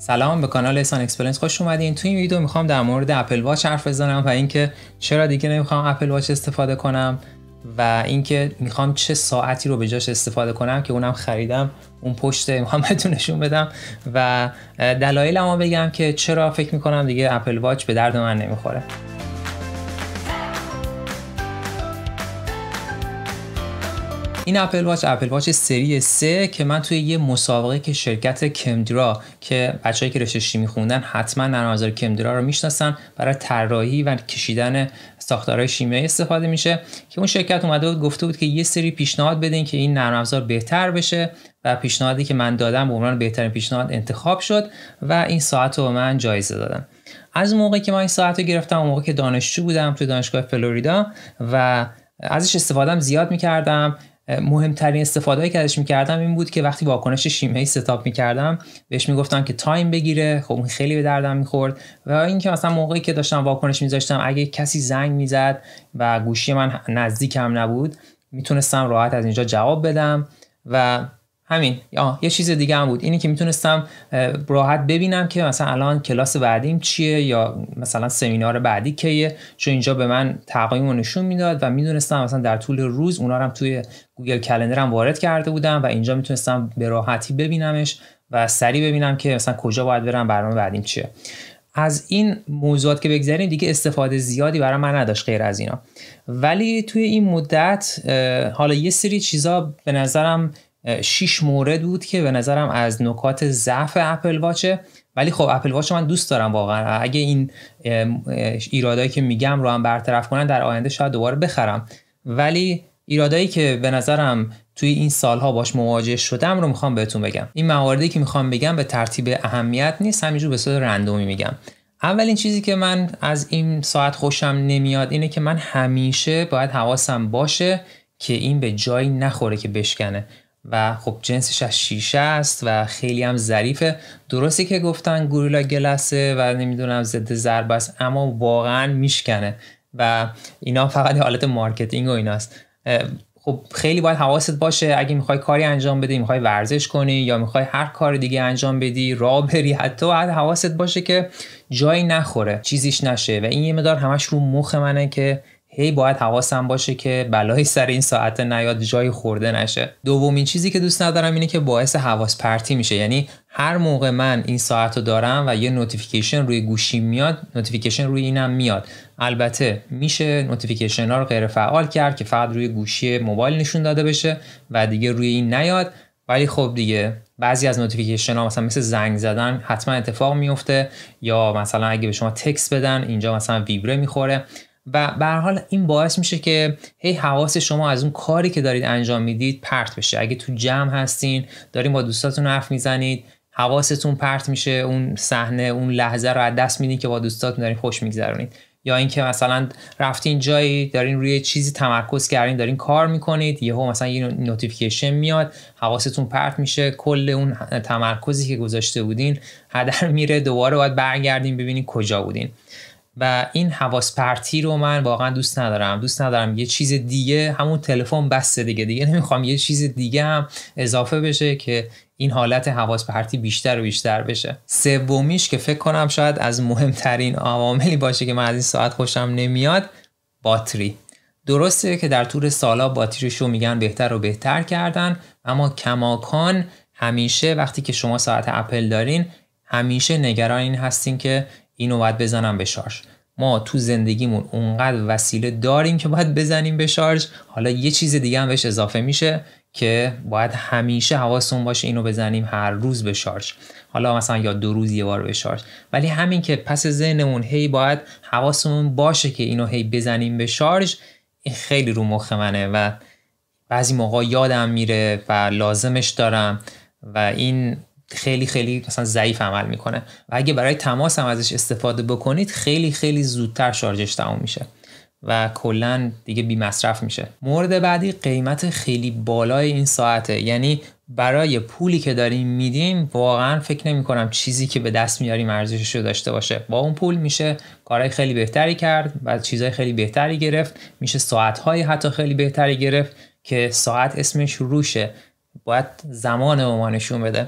سلام به کانال سان اکسپلنس خوش اومدین تو این ویدیو میخوام در مورد اپل واچ حرف بزنم و اینکه چرا دیگه نمیخوام اپل واچ استفاده کنم و اینکه میخوام چه ساعتی رو به جاش استفاده کنم که اونم خریدم اون پشت میخوام بهتون نشون بدم و دلایلمو بگم که چرا فکر میکنم دیگه اپل واچ به درد من نمیخوره این اپل واچ اپل واچ سری 3 که من توی یه مسابقه که شرکت کمدرا که بچه‌ای که رشته شیمی خوندن حتما نرم کمدرا رو می‌شناسن برای طراحی و کشیدن ساختارهای شیمیایی استفاده میشه که اون شرکت اومده بود گفته بود که یه سری پیشنهاد بدین که این نرم بهتر بشه و پیشنهادی که من دادم به عنوان بهترین پیشنهاد انتخاب شد و این ساعت رو من جایزه دادم از موقعی که من این ساعت رو گرفتم اون که دانشجو بودم توی دانشگاه فلوریدا و ازش استفادهم زیاد میکردم مهمترین استفاده که ازش میکردم این بود که وقتی واکنش شیمیایی ستاپ میکردم بهش میگفتم که تایم بگیره خب این خیلی به دردم میخورد و اینکه مثلا موقعی که داشتم واکنش میذاشتم اگه کسی زنگ میزد و گوشی من نزدیکم نبود میتونستم راحت از اینجا جواب بدم و همین آه. یه چیز دیگه هم بود اینی که میتونستم راحت ببینم که مثلا الان کلاس بعدیم چیه یا مثلا سمینار بعدی کیه چون اینجا به من تقویم رو نشون میداد و میدونستم مثلا در طول روز اونا رو توی گوگل کلندرم وارد کرده بودم و اینجا میتونستم به راحتی ببینمش و سریع ببینم که مثلا کجا باید برم برنامه بعدیم چیه از این موضوعات که بگذاریم دیگه استفاده زیادی برای من نداشت غیر از اینا ولی توی این مدت حالا یه سری چیزا به نظرم شیش مورد بود که به نظرم از نکات ضعف اپل واچه ولی خب اپل واچ من دوست دارم واقعا اگه این ایرادایی که میگم رو هم برطرف کنن در آینده شاید دوباره بخرم ولی ایرادایی که به نظرم توی این سالها باش مواجه شدم رو میخوام بهتون بگم این مواردی که میخوام بگم به ترتیب اهمیت نیست همینجور به صورت رندومی میگم اولین چیزی که من از این ساعت خوشم نمیاد اینه که من همیشه باید حواسم باشه که این به جایی نخوره که بشکنه و خب جنسش از شیشه است و خیلی هم ظریفه درستی که گفتن گوریلا گلسه و نمیدونم ضد ضربه است اما واقعا میشکنه و اینا فقط حالت مارکتینگ و ایناست خب خیلی باید حواست باشه اگه میخوای کاری انجام بدی میخوای ورزش کنی یا میخوای هر کار دیگه انجام بدی را بری حتی باید حواست باشه که جایی نخوره چیزیش نشه و این یه مدار همش رو مخ منه که هی باید حواسم باشه که بلایی سر این ساعت نیاد جای خورده نشه دومین چیزی که دوست ندارم اینه که باعث حواس پرتی میشه یعنی هر موقع من این ساعت رو دارم و یه نوتیفیکیشن روی گوشی میاد نوتیفیکیشن روی اینم میاد البته میشه نوتیفیکیشن ها رو غیر فعال کرد که فقط روی گوشی موبایل نشون داده بشه و دیگه روی این نیاد ولی خب دیگه بعضی از نوتیفیکیشن ها مثلا مثل زنگ زدن حتما اتفاق میفته یا مثلا اگه به شما تکس بدن اینجا مثلا ویبره میخوره و به حال این باعث میشه که هی حواس شما از اون کاری که دارید انجام میدید پرت بشه اگه تو جمع هستین دارین با دوستاتون حرف میزنید حواستون پرت میشه اون صحنه اون لحظه رو از دست میدین که با دوستاتون دارین خوش میگذرونید یا اینکه مثلا رفتین جایی دارین روی چیزی تمرکز کردین دارین کار میکنید یهو مثلا یه نوتیفیکیشن میاد حواستون پرت میشه کل اون تمرکزی که گذاشته بودین هدر میره دوباره باید برگردین ببینین کجا بودین و این حواس پرتی رو من واقعا دوست ندارم دوست ندارم یه چیز دیگه همون تلفن بسته دیگه دیگه نمیخوام یه چیز دیگه هم اضافه بشه که این حالت حواس پرتی بیشتر و بیشتر بشه سومیش که فکر کنم شاید از مهمترین عواملی باشه که من از این ساعت خوشم نمیاد باتری درسته که در طول سالا باتریشو میگن بهتر و بهتر کردن اما کماکان همیشه وقتی که شما ساعت اپل دارین همیشه نگران این هستین که اینو باید بزنم به شارژ ما تو زندگیمون اونقدر وسیله داریم که باید بزنیم به شارژ حالا یه چیز دیگه هم بهش اضافه میشه که باید همیشه حواسمون باشه اینو بزنیم هر روز به شارژ حالا مثلا یا دو روز یه بار به شارژ ولی همین که پس ذهنمون هی باید حواسمون باشه که اینو هی بزنیم به شارژ این خیلی رو مخ منه و بعضی موقع یادم میره و لازمش دارم و این خیلی خیلی مثلا ضعیف عمل میکنه و اگه برای تماس هم ازش استفاده بکنید خیلی خیلی زودتر شارژش تموم میشه و کلا دیگه بی مصرف میشه مورد بعدی قیمت خیلی بالای این ساعته یعنی برای پولی که داریم میدیم واقعا فکر نمی کنم چیزی که به دست میاریم ارزشش رو داشته باشه با اون پول میشه کارهای خیلی بهتری کرد و چیزهای خیلی بهتری گرفت میشه های حتی خیلی بهتری گرفت که ساعت اسمش روشه باید زمان به نشون بده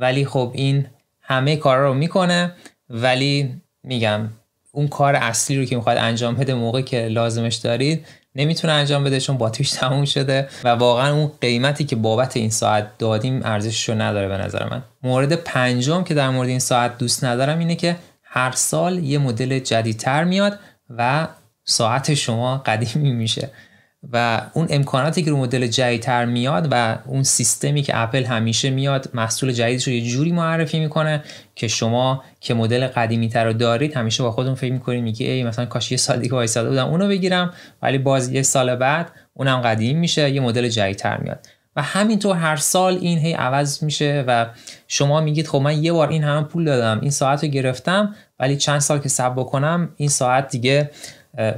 ولی خب این همه کار رو میکنه ولی میگم اون کار اصلی رو که میخواد انجام بده موقع که لازمش دارید نمیتونه انجام بده چون باتریش تموم شده و واقعا اون قیمتی که بابت این ساعت دادیم ارزشش رو نداره به نظر من مورد پنجم که در مورد این ساعت دوست ندارم اینه که هر سال یه مدل جدیدتر میاد و ساعت شما قدیمی میشه و اون امکاناتی که رو مدل جدیدتر میاد و اون سیستمی که اپل همیشه میاد محصول جدیدش رو یه جوری معرفی میکنه که شما که مدل قدیمی تر رو دارید همیشه با خودتون فکر میکنید میگه ای مثلا کاش یه سال دیگه وایساده بودم اونو بگیرم ولی باز یه سال بعد اونم قدیم میشه یه مدل جدیدتر میاد و همینطور هر سال این هی عوض میشه و شما میگید خب من یه بار این همه پول دادم این ساعت رو گرفتم ولی چند سال که صبر بکنم این ساعت دیگه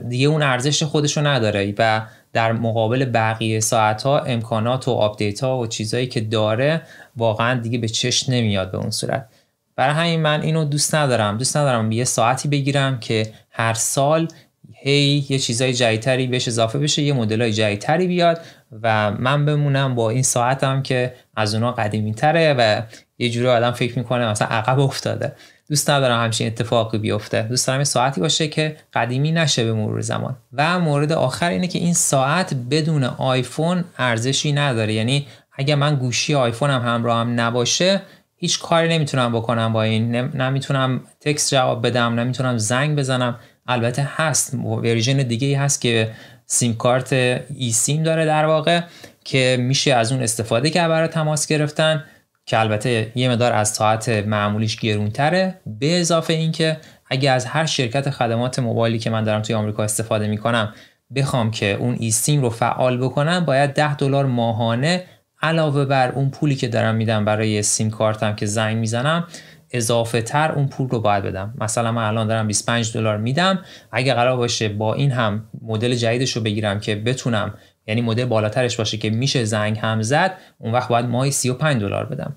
دیگه اون ارزش خودش رو نداره و در مقابل بقیه ساعت ها امکانات و آپدیت ها و چیزهایی که داره واقعا دیگه به چشم نمیاد به اون صورت برای همین من اینو دوست ندارم دوست ندارم یه ساعتی بگیرم که هر سال هی یه چیزای جدیدتری بهش اضافه بشه یه مدلای جدیدتری بیاد و من بمونم با این ساعتم که از اونا قدیمی تره و یه جوری آدم فکر میکنه مثلا عقب افتاده دوست ندارم همچین اتفاقی بیفته دوست دارم یه ساعتی باشه که قدیمی نشه به مرور زمان و مورد آخر اینه که این ساعت بدون آیفون ارزشی نداره یعنی اگر من گوشی آیفونم همراه هم نباشه هیچ کاری نمیتونم بکنم با این نمیتونم تکس جواب بدم نمیتونم زنگ بزنم البته هست ورژن دیگه ای هست که سیم کارت ای سیم داره در واقع که میشه از اون استفاده کرد برای تماس گرفتن که البته یه مدار از ساعت معمولیش گرونتره به اضافه اینکه اگه از هر شرکت خدمات موبایلی که من دارم توی آمریکا استفاده میکنم بخوام که اون ای سیم رو فعال بکنم باید 10 دلار ماهانه علاوه بر اون پولی که دارم میدم برای سیم کارتم که زنگ میزنم اضافه تر اون پول رو باید بدم مثلا من الان دارم 25 دلار میدم اگه قرار باشه با این هم مدل جدیدش رو بگیرم که بتونم یعنی مدل بالاترش باشه که میشه زنگ هم زد اون وقت باید ماهی 35 دلار بدم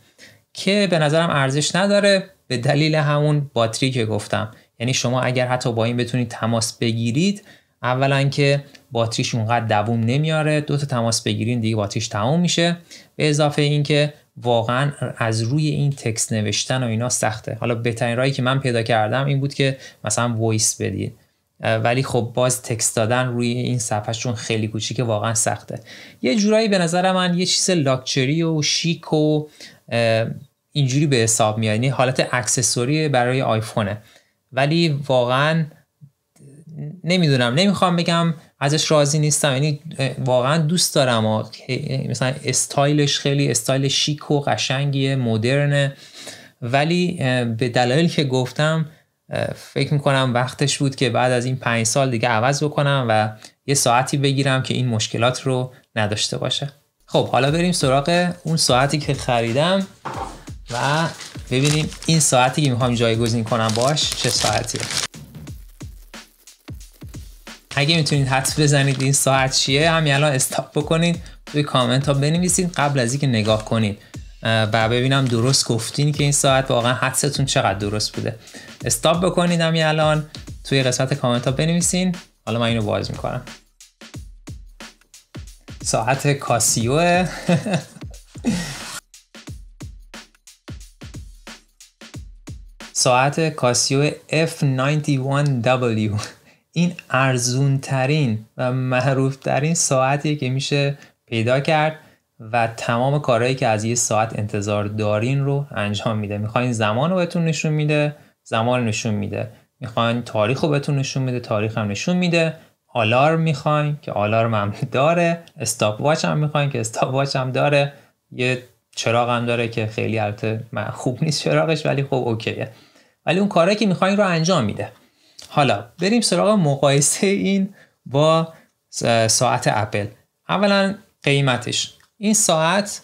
که به نظرم ارزش نداره به دلیل همون باتری که گفتم یعنی شما اگر حتی با این بتونید تماس بگیرید اولا که باتریش اونقدر دووم نمیاره دو تا تماس بگیرین دیگه باتریش تمام میشه به اضافه اینکه واقعا از روی این تکست نوشتن و اینا سخته حالا بهترین راهی که من پیدا کردم این بود که مثلا وایس بدید ولی خب باز تکست دادن روی این صفحه چون خیلی کوچیکه واقعا سخته یه جورایی به نظر من یه چیز لاکچری و شیک و اینجوری به حساب میاد یعنی حالت اکسسوری برای آیفونه ولی واقعا نمیدونم نمیخوام بگم ازش راضی نیستم یعنی واقعا دوست دارم مثلا استایلش خیلی استایل شیک و قشنگیه مدرنه ولی به دلایلی که گفتم فکر میکنم وقتش بود که بعد از این پنج سال دیگه عوض بکنم و یه ساعتی بگیرم که این مشکلات رو نداشته باشه خب حالا بریم سراغ اون ساعتی که خریدم و ببینیم این ساعتی که میخوام جایگزین کنم باش چه ساعتیه اگه میتونید حد بزنید این ساعت چیه همین الان استاپ بکنید توی کامنت ها بنویسید قبل از اینکه نگاه کنید و ببینم درست گفتین که این ساعت واقعا حدستون چقدر درست بوده استاپ بکنید همین الان توی قسمت کامنت ها بنویسین حالا من اینو باز میکنم ساعت کاسیو ساعت کاسیو F91W این ارزون ترین و معروف ترین ساعتیه که میشه پیدا کرد و تمام کارهایی که از یه ساعت انتظار دارین رو انجام میده میخواین زمان رو بهتون نشون میده زمان نشون میده میخواین تاریخ رو بهتون نشون میده تاریخ هم نشون میده آلارم میخواین که آلارم هم داره استاپ واچ هم میخواین که استاپ واچ هم داره یه چراغ هم داره که خیلی البته خوب نیست چراغش ولی خب اوکیه ولی اون کارهایی که میخواین رو انجام میده حالا بریم سراغ مقایسه این با ساعت اپل اولا قیمتش این ساعت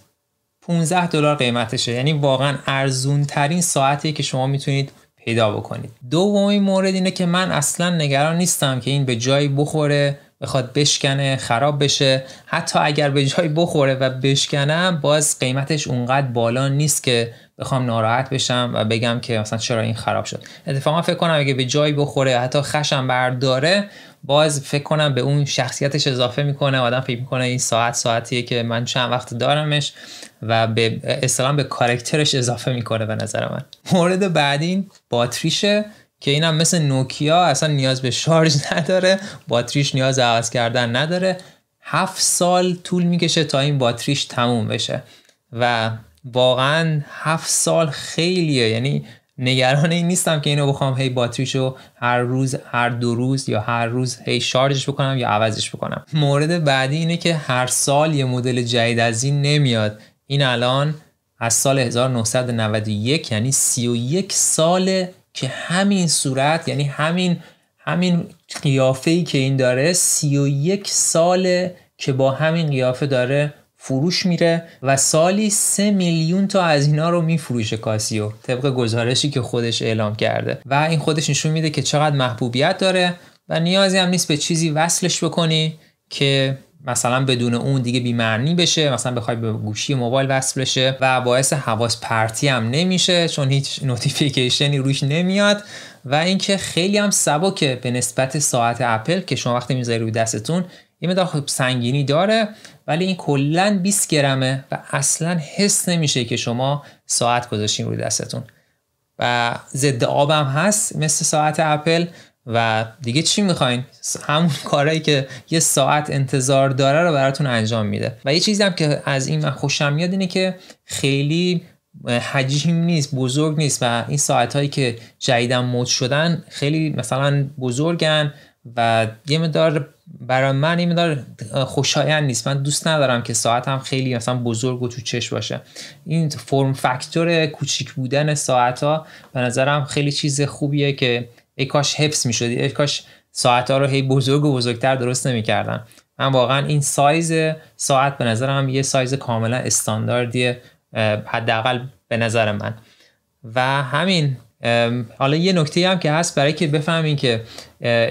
15 دلار قیمتشه یعنی واقعا ارزون ترین ساعتی که شما میتونید پیدا بکنید دومین مورد اینه که من اصلا نگران نیستم که این به جایی بخوره بخواد بشکنه خراب بشه حتی اگر به جایی بخوره و بشکنم باز قیمتش اونقدر بالا نیست که بخوام ناراحت بشم و بگم که مثلا چرا این خراب شد اتفاقا فکر کنم اگه به جایی بخوره حتی خشم برداره باز فکر کنم به اون شخصیتش اضافه میکنه آدم فکر میکنه این ساعت ساعتیه که من چند وقت دارمش و به اصلا به کارکترش اضافه میکنه به نظر من مورد بعدی باتریشه که اینم مثل نوکیا اصلا نیاز به شارژ نداره باتریش نیاز عوض کردن نداره هفت سال طول میکشه تا این باتریش تموم بشه و واقعا هفت سال خیلیه یعنی نگران این نیستم که اینو بخوام هی باتریشو هر روز هر دو روز یا هر روز هی شارژش بکنم یا عوضش بکنم مورد بعدی اینه که هر سال یه مدل جدید از این نمیاد این الان از سال 1991 یعنی 31 ساله که همین صورت یعنی همین همین قیافه ای که این داره 31 ساله که با همین قیافه داره فروش میره و سالی سه میلیون تا از اینا رو میفروشه کاسیو طبق گزارشی که خودش اعلام کرده و این خودش نشون میده که چقدر محبوبیت داره و نیازی هم نیست به چیزی وصلش بکنی که مثلا بدون اون دیگه بیمعنی بشه مثلا بخوای به گوشی موبایل وصل بشه و باعث حواس پرتی هم نمیشه چون هیچ نوتیفیکیشنی روش نمیاد و اینکه خیلی هم سبکه به نسبت ساعت اپل که شما وقتی میذاری روی دستتون یه مقدار خب سنگینی داره ولی این کلا 20 گرمه و اصلا حس نمیشه که شما ساعت گذاشتین روی دستتون و ضد آبم هست مثل ساعت اپل و دیگه چی میخواین همون کارایی که یه ساعت انتظار داره رو براتون انجام میده و یه چیزی هم که از این من خوشم میاد اینه که خیلی حجیم نیست بزرگ نیست و این ساعت هایی که جدیدم مود شدن خیلی مثلا بزرگن و یه مدار برای من این مدار خوشایند نیست من دوست ندارم که ساعتم خیلی مثلا بزرگ و تو چش باشه این فرم فاکتور کوچیک بودن ساعت ها به نظرم خیلی چیز خوبیه که ای کاش حفظ می شدی ای ساعت ها رو هی بزرگ و بزرگتر درست نمیکردن من واقعا این سایز ساعت به نظرم یه سایز کاملا استانداردیه حداقل به نظر من و همین حالا یه نکته هم که هست برای که بفهمین که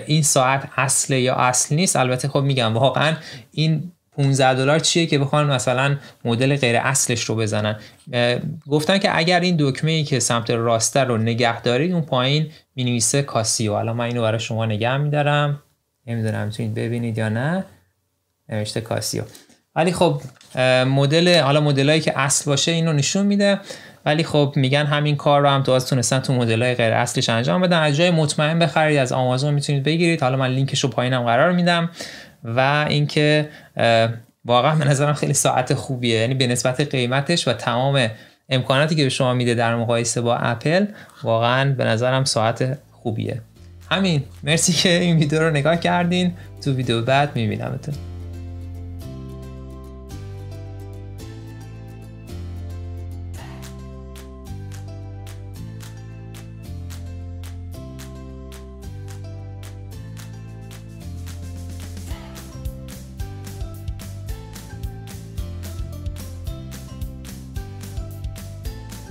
این ساعت اصله یا اصل نیست البته خب میگم واقعا این 15 دلار چیه که بخوان مثلا مدل غیر اصلش رو بزنن گفتن که اگر این دکمه ای که سمت راسته رو نگه دارید اون پایین مینویسه کاسیو الان من اینو برای شما نگه میدارم نمیدونم این ببینید یا نه نوشته کاسیو ولی خب مدل حالا مدلایی که اصل باشه اینو نشون میده ولی خب میگن همین کار رو هم تو از تونستن تو مدل های غیر اصلش انجام بدن از جای مطمئن بخرید از آمازون میتونید بگیرید حالا من لینکش رو پایینم قرار میدم و اینکه واقعا به نظرم خیلی ساعت خوبیه یعنی به نسبت قیمتش و تمام امکاناتی که به شما میده در مقایسه با اپل واقعا به نظرم ساعت خوبیه همین مرسی که این ویدیو رو نگاه کردین تو ویدیو بعد میبینمتون